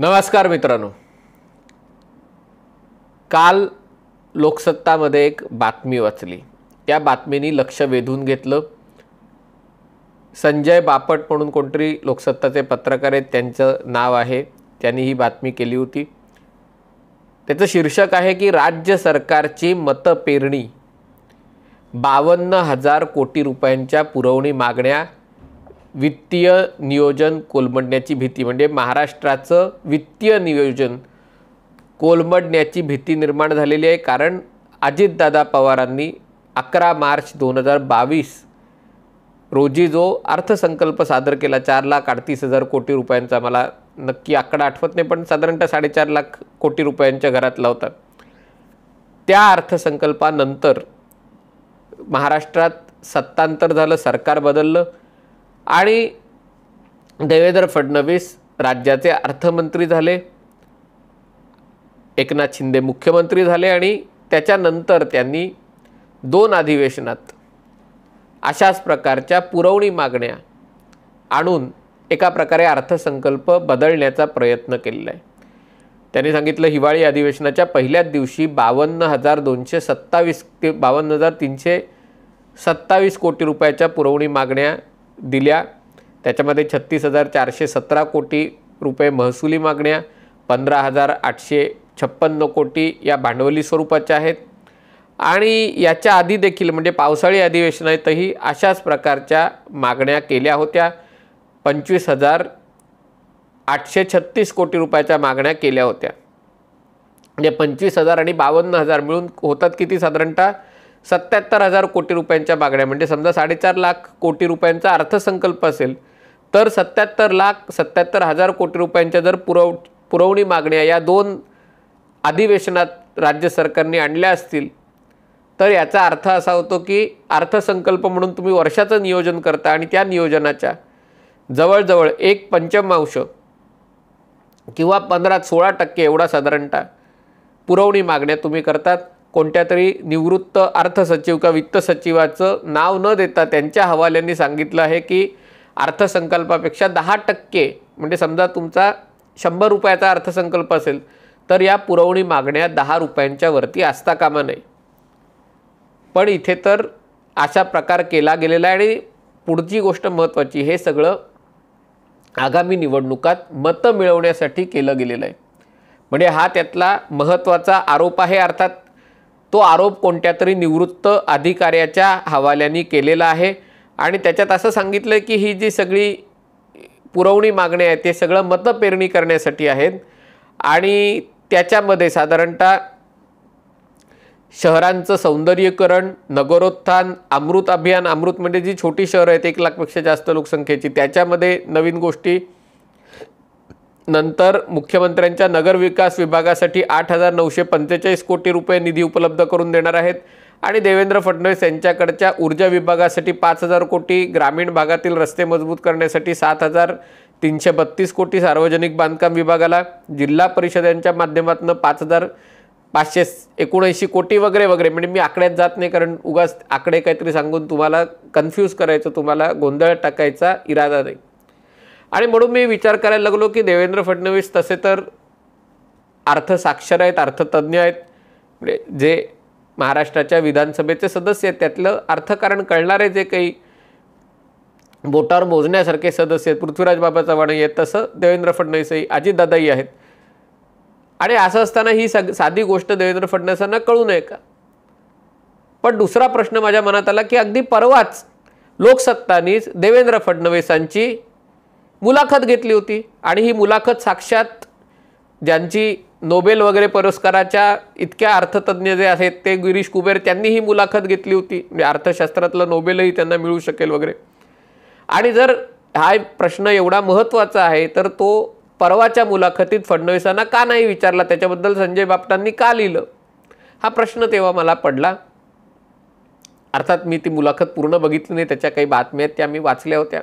नमस्कार मित्रांनो काल लोकसत्तामध्ये एक बातमी वाचली त्या बातमीनी लक्ष वेधून घेतलं संजय बापट म्हणून कोणतरी लोकसत्ताचे पत्रकार आहेत त्यांचं नाव आहे त्यांनी ही बातमी केली होती त्याचं शीर्षक आहे की राज्य सरकारची मतपेरणी बावन्न हजार कोटी रुपयांच्या पुरवणी मागण्या वित्तीय नियोजन कोलमडण्याची भीती म्हणजे महाराष्ट्राचं वित्तीय नियोजन कोलमडण्याची भीती निर्माण झालेली आहे कारण अजितदादा पवारांनी अकरा मार्च दोन हजार बावीस रोजी जो अर्थसंकल्प सादर केला चार लाख अडतीस हजार कोटी रुपयांचा मला नक्की आकडा आठवत नाही पण साधारणतः साडेचार लाख कोटी रुपयांच्या घरातला होता त्या अर्थसंकल्पानंतर महाराष्ट्रात सत्तांतर झालं सरकार बदललं आणि देवेंद्र फडणवीस राज्याचे अर्थमंत्री झाले एकनाथ शिंदे मुख्यमंत्री झाले आणि त्याच्यानंतर त्यांनी दोन अधिवेशनात अशाच प्रकारच्या पुरवणी मागण्या आणून एका प्रकारे अर्थसंकल्प बदलण्याचा प्रयत्न केलेला आहे त्यांनी सांगितलं हिवाळी अधिवेशनाच्या पहिल्याच दिवशी बावन्न हजार दोनशे सत्तावीस ते बावन्न हजार तीनशे सत्तावीस कोटी रुपयाच्या पुरवणी मागण्या दिल्या त्याच्यामध्ये छत्तीस हजार चारशे सतरा कोटी रुपये महसुली मागण्या पंधरा हजार आठशे छप्पन्न कोटी या भांडवली स्वरूपाच्या आहेत आणि याच्या आधी देखील म्हणजे पावसाळी अधिवेशनातही अशाच प्रकारच्या मागण्या केल्या होत्या पंचवीस हजार आठशे छत्तीस कोटी रुपयाच्या मागण्या केल्या होत्या म्हणजे पंचवीस हजार आणि बावन्न हजार मिळून होतात किती साधारणतः सत्याहत्तर हजार कोटी रुपयांच्या मागण्या म्हणजे समजा साडेचार लाख कोटी रुपयांचा अर्थसंकल्प असेल तर सत्याहत्तर लाख सत्याहत्तर हजार कोटी रुपयांच्या जर पुरव पुरवणी मागण्या या दोन अधिवेशनात राज्य सरकारने आणल्या असतील तर याचा अर्थ असा होतो की अर्थसंकल्प म्हणून तुम्ही वर्षाचं नियोजन करता आणि त्या नियोजनाच्या जवळजवळ एक पंचमांश किंवा पंधरा सोळा टक्के एवढा साधारणतः पुरवणी मागण्या तुम्ही करतात कोणत्या तरी निवृत्त अर्थसचिव का वित्त सचिवाचं नाव न देता त्यांच्या हवाल्यांनी सांगितलं आहे की अर्थसंकल्पापेक्षा दहा टक्के म्हणजे समजा तुमचा शंभर रुपयाचा अर्थसंकल्प असेल तर या पुरवणी मागण्या दहा रुपयांच्या वरती असता कामा नाही पण इथे तर अशा प्रकार केला गेलेला आहे आणि पुढची गोष्ट महत्त्वाची हे सगळं आगामी निवडणुकात मतं मिळवण्यासाठी केलं गेलेलं आहे म्हणजे हा त्यातला महत्त्वाचा आरोप आहे अर्थात तो आरोप कोणत्या तरी निवृत्त अधिकाऱ्याच्या हवाल्याने केलेला आहे आणि त्याच्यात असं सांगितलं की ही जी सगळी पुरवणी मागण्या आहेत ते सगळं मतपेरणी करण्यासाठी आहेत आणि त्याच्यामध्ये साधारणतः शहरांचं सौंदर्यीकरण नगरोत्थान अमृत अभियान अमृत म्हणजे जी छोटी शहरं आहेत एक लाखपेक्षा जास्त लोकसंख्येची त्याच्यामध्ये नवीन गोष्टी नंतर मुख्यमंत्र्यांच्या नगरविकास विभागासाठी आठ हजार नऊशे पंचेचाळीस कोटी रुपये निधी उपलब्ध करून देणार आहेत आणि देवेंद्र फडणवीस यांच्याकडच्या ऊर्जा विभागासाठी पाच हजार कोटी ग्रामीण भागातील रस्ते मजबूत करण्यासाठी सात हजार तीनशे बत्तीस कोटी सार्वजनिक बांधकाम विभागाला जिल्हा परिषदांच्या माध्यमातून पाच हजार पाचशे एकोणऐंशी कोटी वगैरे वगैरे म्हणजे मी आकड्यात जात नाही कारण उगाच आकडे काहीतरी सांगून तुम्हाला कन्फ्यूज करायचं तुम्हाला गोंधळ टाकायचा इरादा नाही आणि म्हणून मी विचार करायला लागलो की देवेंद्र फडणवीस तसे तर अर्थसाक्षर आहेत अर्थतज्ञ आहेत म्हणजे जे महाराष्ट्राच्या विधानसभेचे सदस्य आहेत त्यातलं अर्थकारण कळणारे जे काही बोटावर मोजण्यासारखे सदस्य आहेत पृथ्वीराज बाबा चव्हाण आहेत तसं देवेंद्र फडणवीसही अजितदादाही आहेत आणि असं असताना ही सग साधी गोष्ट देवेंद्र फडणवीसांना कळू नये का पण दुसरा प्रश्न माझ्या मनात आला की अगदी परवाच लोकसत्तानीच देवेंद्र फडणवीसांची मुलाखत घेतली होती आणि ही मुलाखत साक्षात ज्यांची नोबेल वगैरे पुरस्काराच्या इतक्या अर्थतज्ञ जे आहेत ते गिरीश कुबेर त्यांनी ही मुलाखत घेतली होती म्हणजे अर्थशास्त्रातलं नोबेलही त्यांना मिळू शकेल वगैरे आणि जर हा प्रश्न एवढा महत्त्वाचा आहे तर तो परवाच्या मुलाखतीत फडणवीसांना का नाही विचारला त्याच्याबद्दल संजय बापटांनी का लिहिलं हा प्रश्न तेव्हा मला पडला अर्थात मी ती मुलाखत पूर्ण बघितली नाही त्याच्या काही बातम्या आहेत त्या मी वाचल्या होत्या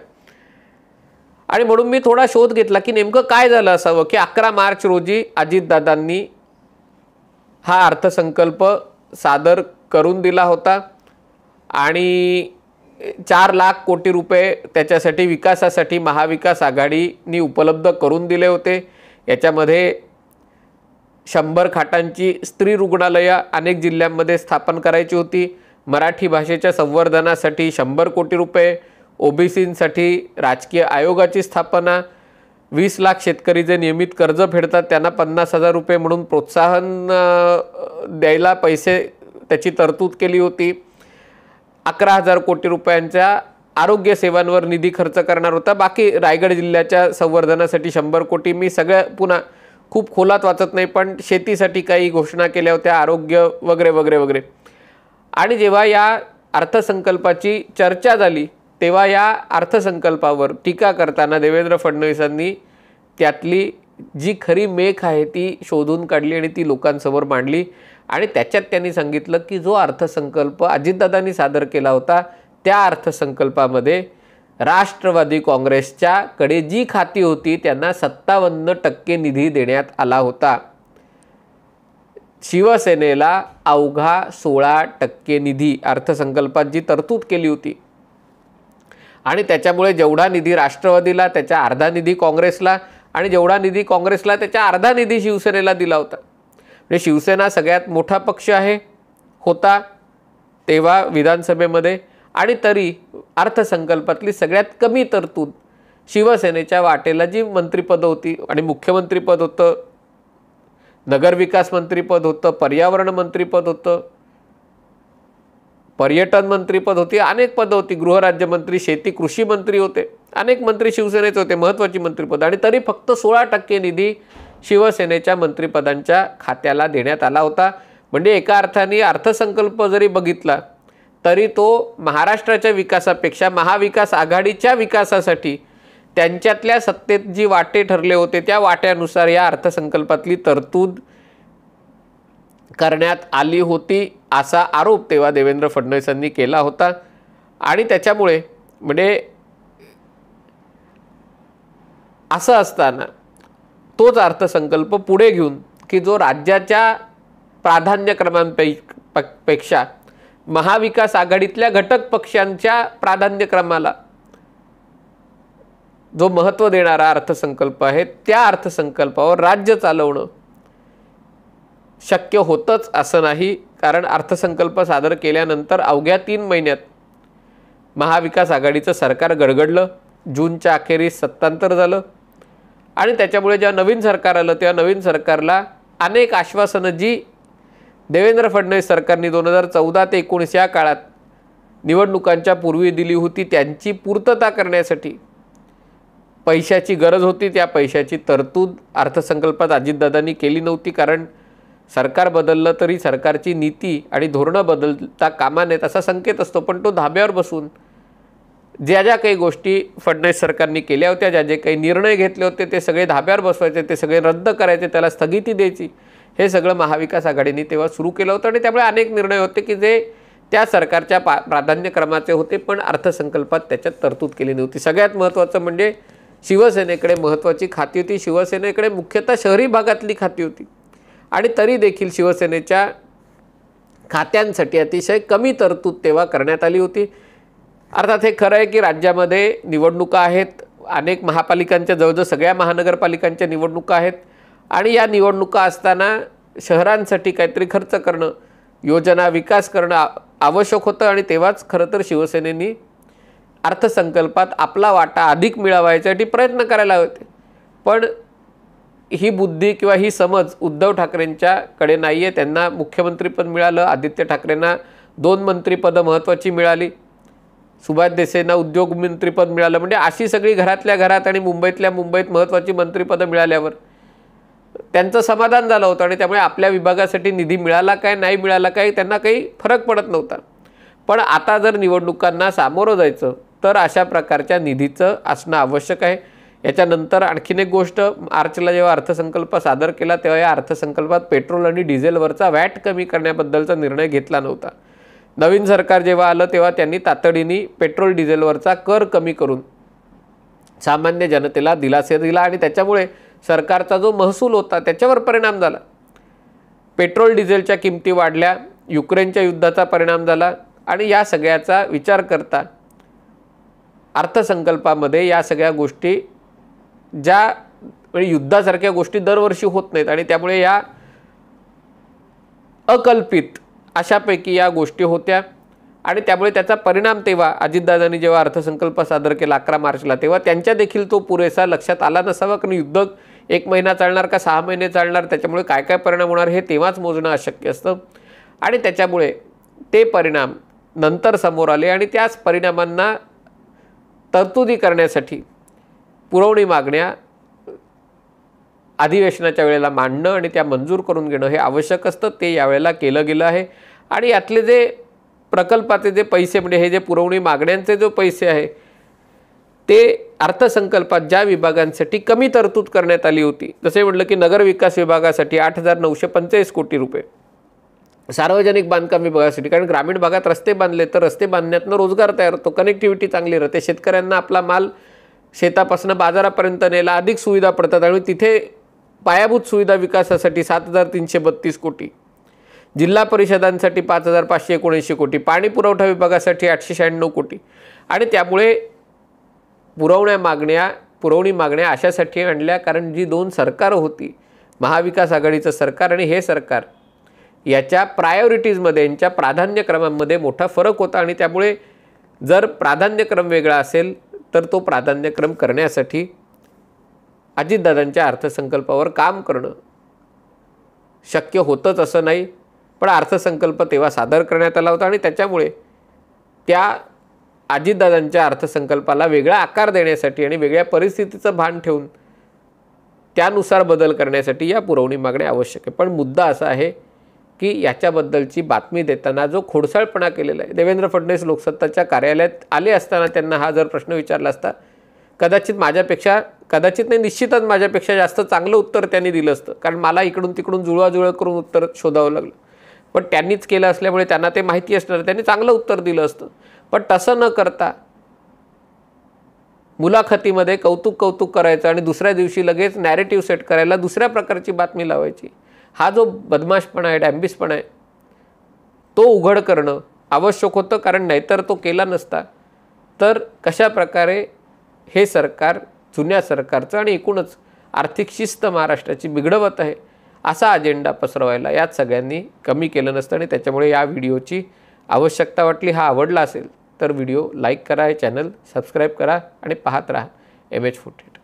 आणि म्हणून मी थोडा शोध घेतला की नेमकं काय झालं असावं की अकरा मार्च रोजी अजितदादांनी हा अर्थसंकल्प सादर करून दिला होता आणि चार लाख कोटी रुपये त्याच्यासाठी विकासासाठी महाविकास आघाडीनी उपलब्ध करून दिले होते याच्यामध्ये शंभर खाटांची स्त्री रुग्णालयं अनेक जिल्ह्यांमध्ये स्थापन करायची होती मराठी भाषेच्या संवर्धनासाठी शंभर कोटी रुपये ओबीसींसाठी राजकीय आयोगाची स्थापना वीस लाख शेतकरी जे नियमित कर्ज फेडतात त्यांना पन्नास हजार रुपये म्हणून प्रोत्साहन द्यायला पैसे त्याची तरतूद केली होती अकरा हजार कोटी रुपयांच्या आरोग्य सेवांवर निधी खर्च करणार होता बाकी रायगड जिल्ह्याच्या संवर्धनासाठी शंभर कोटी मी सगळ्या पुन्हा खूप खोलात वाचत नाही पण शेतीसाठी काही घोषणा केल्या होत्या आरोग्य वगैरे वगैरे वगैरे आणि जेव्हा या अर्थसंकल्पाची चर्चा झाली तेव्हा या अर्थसंकल्पावर टीका करताना देवेंद्र फडणवीसांनी त्यातली जी खरी मेख आहे ती शोधून काढली आणि ती लोकांसमोर मांडली आणि त्याच्यात त्यांनी सांगितलं की जो अर्थसंकल्प अजितदादांनी सादर केला होता त्या अर्थसंकल्पामध्ये राष्ट्रवादी काँग्रेसच्याकडे जी खाती होती त्यांना सत्तावन्न टक्के निधी देण्यात आला होता शिवसेनेला अवघा सोळा टक्के निधी अर्थसंकल्पात जी तरतूद केली होती आणि त्याच्यामुळे जेवढा निधी राष्ट्रवादीला त्याच्या अर्धा निधी काँग्रेसला आणि जेवढा निधी काँग्रेसला त्याच्या अर्धा निधी शिवसेनेला दिला होता म्हणजे शिवसेना सगळ्यात मोठा पक्ष आहे होता तेव्हा विधानसभेमध्ये आणि तरी अर्थसंकल्पातली सगळ्यात कमी तरतूद शिवसेनेच्या वाटेला जी मंत्रिपदं होती आणि मुख्यमंत्रीपद होतं नगरविकास मंत्रीपद होतं पर्यावरण मंत्रीपद होतं पर्यटन मंत्रीपद होती अनेक पदं होती गृहराज्यमंत्री शेती कृषी मंत्री होते अनेक मंत्री शिवसेनेचे होते महत्त्वाची मंत्रिपद आणि तरी फक्त सोळा टक्के निधी शिवसेनेच्या मंत्रिपदांच्या खात्याला देण्यात आला होता म्हणजे एका अर्थाने अर्थसंकल्प जरी बघितला तरी तो महाराष्ट्राच्या विकासापेक्षा महाविकास आघाडीच्या विकासासाठी त्यांच्यातल्या सत्तेत जी वाटे ठरले होते त्या वाट्यानुसार या अर्थसंकल्पातली तरतूद करण्यात आली होती असा आरोप तेव्हा देवेंद्र फडणवीसांनी केला होता आणि त्याच्यामुळे म्हणजे असं असताना तोच अर्थसंकल्प पुढे घेऊन की जो राज्याच्या प्राधान्यक्रमांपै पेक्षा महाविकास आघाडीतल्या घटक पक्षांच्या प्राधान्यक्रमाला जो महत्त्व देणारा अर्थसंकल्प आहे त्या अर्थसंकल्पावर राज्य चालवणं शक्य होतंच असं नाही कारण अर्थसंकल्प सादर केल्यानंतर अवघ्या तीन महिन्यात महाविकास आघाडीचं सरकार गडगडलं जूनच्या अखेरीस सत्तांतर झालं आणि त्याच्यामुळे जेव्हा नवीन सरकार आलं तेव्हा नवीन सरकारला अनेक आश्वासनं जी देवेंद्र फडणवीस सरकारने दोन हजार चौदा ते एकोणीस या काळात निवडणुकांच्या पूर्वी दिली होती त्यांची पूर्तता करण्यासाठी पैशाची गरज होती त्या पैशाची तरतूद अर्थसंकल्पात अजितदादांनी केली नव्हती कारण सरकार बदललं तरी सरकारची नीती आणि धोरणं बदलता कामा नयेत असा संकेत असतो पण तो धाब्यावर बसून ज्या ज्या काही गोष्टी फडणवीस सरकारने केल्या होत्या ज्या जे काही निर्णय घेतले होते ते सगळे धाब्यावर बसवायचे ते सगळे रद्द करायचे त्याला स्थगिती द्यायची हे सगळं महाविकास आघाडीने तेव्हा सुरू केलं होतं आणि त्यामुळे अनेक निर्णय होते की जे त्या सरकारच्या पा प्राधान्यक्रमाचे होते पण अर्थसंकल्पात त्याच्यात तरतूद केली नव्हती सगळ्यात महत्त्वाचं म्हणजे शिवसेनेकडे महत्त्वाची खाती होती शिवसेनेकडे मुख्यतः शहरी भागातली खाती होती आणि तरी देखील शिवसेनेच्या खात्यांसाठी अतिशय कमी तरतूद तेव्हा करण्यात आली होती अर्थात हे खरं आहे की राज्यामध्ये निवडणुका आहेत अनेक महापालिकांच्या जवळजवळ सगळ्या महानगरपालिकांच्या निवडणुका आहेत आणि या निवडणुका असताना शहरांसाठी काहीतरी खर्च करणं योजना विकास करणं आवश्यक होतं आणि तेव्हाच खरं तर शिवसेनेनी अर्थसंकल्पात आपला वाटा अधिक मिळावा याच्यासाठी प्रयत्न करायला होते पण ही बुद्धी किंवा ही समज उद्धव ठाकरेंच्याकडे नाही आहे त्यांना मुख्यमंत्रीपद मिळालं आदित्य ठाकरेंना दोन मंत्रीपदं महत्त्वाची मिळाली सुभाष देसाईंना उद्योगमंत्रीपद मिळालं म्हणजे अशी सगळी घरातल्या घरात आणि मुंबईतल्या मुंबईत महत्त्वाची मंत्रीपदं मिळाल्यावर त्यांचं समाधान झालं होतं आणि त्यामुळे आपल्या विभागासाठी निधी मिळाला काय नाही मिळाला काय त्यांना काही फरक पडत नव्हता पण आता जर निवडणुकांना सामोरं जायचं तर अशा प्रकारच्या निधीचं असणं आवश्यक आहे याच्यानंतर आणखीन एक गोष्ट मार्चला जेव्हा अर्थसंकल्प सादर केला तेव्हा या अर्थसंकल्पात पेट्रोल आणि डिझेलवरचा वॅट कमी करण्याबद्दलचा निर्णय घेतला नव्हता नवीन सरकार जेव्हा आलं तेव्हा त्यांनी तातडीने पेट्रोल डिझेलवरचा कर कमी करून सामान्य जनतेला दिलासा दिला आणि त्याच्यामुळे सरकारचा जो महसूल होता त्याच्यावर परिणाम झाला पेट्रोल डिझेलच्या किमती वाढल्या युक्रेनच्या युद्धाचा परिणाम झाला आणि या सगळ्याचा विचार करता अर्थसंकल्पामध्ये या सगळ्या गोष्टी ज्या म्हणजे युद्धासारख्या गोष्टी दरवर्षी होत नाहीत आणि त्यामुळे या अकल्पित अशापैकी या गोष्टी होत्या आणि त्यामुळे त्याचा परिणाम तेव्हा अजितदादांनी जेव्हा अर्थसंकल्प सादर केला अकरा मार्चला तेव्हा त्यांच्या देखील तो पुरेसा लक्षात आला नसावा कारण युद्ध एक महिना चालणार का सहा महिने चालणार त्याच्यामुळे काय काय परिणाम होणार हे तेव्हाच मोजणं अशक्य असतं आणि त्याच्यामुळे ते परिणाम नंतर समोर आले आणि त्याच परिणामांना तरतुदी करण्यासाठी पुरवणी मागण्या अधिवेशनाच्या वेळेला मांडणं आणि त्या मंजूर करून घेणं हे आवश्यक असतं ते यावेळेला केलं गेलं आहे आणि यातले जे प्रकल्पाचे जे पैसे म्हणजे हे जे पुरवणी मागण्यांचे जो पैसे आहे ते अर्थसंकल्पात ज्या विभागांसाठी कमी तरतूद करण्यात आली होती जसे म्हटलं की नगरविकास विभागासाठी आठ हजार नऊशे पंचेचाळीस कोटी रुपये सार्वजनिक बांधकाम विभागासाठी कारण ग्रामीण भागात रस्ते बांधले तर रस्ते बांधण्यातनं रोजगार तयार होतो कनेक्टिव्हिटी चांगली राहते शेतकऱ्यांना आपला माल शेतापासून बाजारापर्यंत नेला अधिक सुविधा पडतात आणि तिथे पायाभूत सुविधा विकासासाठी सात हजार तीनशे बत्तीस कोटी जिल्हा परिषदांसाठी पाच हजार पाचशे एकोणऐंशी कोटी पाणी पुरवठा विभागासाठी आठशे शहाण्णव कोटी आणि त्यामुळे पुरवण्या मागण्या पुरवणी मागण्या अशासाठी आणल्या कारण जी दोन सरकार होती महाविकास आघाडीचं सरकार आणि हे सरकार याच्या प्रायोरिटीजमध्ये यांच्या प्राधान्यक्रमांमध्ये मोठा फरक होता आणि त्यामुळे जर प्राधान्यक्रम वेगळा असेल तर तो प्राधान्यक्रम करण्यासाठी अजितदादांच्या अर्थसंकल्पावर काम करणं शक्य होतंच असं नाही पण अर्थसंकल्प तेव्हा सादर करण्यात आला होता आणि त्याच्यामुळे त्या अजितदादांच्या अर्थसंकल्पाला वेगळा आकार देण्यासाठी आणि वेगळ्या परिस्थितीचं भान ठेवून त्यानुसार बदल करण्यासाठी या पुरवणी मागण्या आवश्यक आहे पण मुद्दा असा आहे की याच्याबद्दलची बातमी देताना जो खोडसाळपणा केलेला आहे देवेंद्र फडणवीस लोकसत्ताच्या कार्यालयात आले असताना त्यांना हा जर प्रश्न विचारला असता कदाचित माझ्यापेक्षा कदाचित नाही निश्चितच माझ्यापेक्षा जास्त चांगलं उत्तर त्यांनी दिलं असतं कारण मला इकडून तिकडून जुळवाजुळव करून उत्तर शोधावं लागलं पण त्यांनीच केलं असल्यामुळे त्यांना ते माहिती असणार त्यांनी चांगलं उत्तर दिलं असतं पण तसं न करता मुलाखतीमध्ये कौतुक कौतुक करायचं आणि दुसऱ्या दिवशी लगेच नॅरेटिव्ह सेट करायला दुसऱ्या प्रकारची बातमी लावायची हा जो बदमाशपणा आहे डॅम्बिसपणा आहे तो उघड करणं आवश्यक होतं कारण नाहीतर तो केला नसता तर कशा प्रकारे हे सरकार जुन्या सरकारचं आणि एकूणच आर्थिक शिस्त महाराष्ट्राची बिघडवत आहे असा अजेंडा पसरवायला यात सगळ्यांनी कमी केलं नसतं आणि त्याच्यामुळे या व्हिडिओची आवश्यकता वाटली हा आवडला असेल तर व्हिडिओ लाईक करा हे चॅनल सबस्क्राईब करा आणि पाहत राहा एम एच फुटेड